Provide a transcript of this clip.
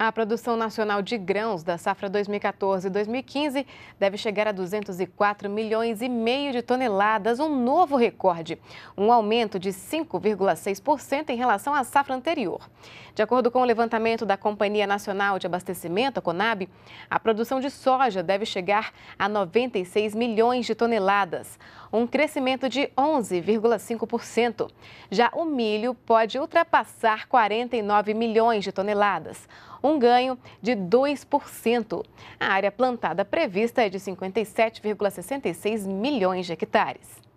A produção nacional de grãos da safra 2014-2015 deve chegar a 204 milhões e meio de toneladas, um novo recorde, um aumento de 5,6% em relação à safra anterior. De acordo com o levantamento da Companhia Nacional de Abastecimento, a Conab, a produção de soja deve chegar a 96 milhões de toneladas, um crescimento de 11,5%. Já o milho pode ultrapassar 49 milhões de toneladas um ganho de 2%. A área plantada prevista é de 57,66 milhões de hectares.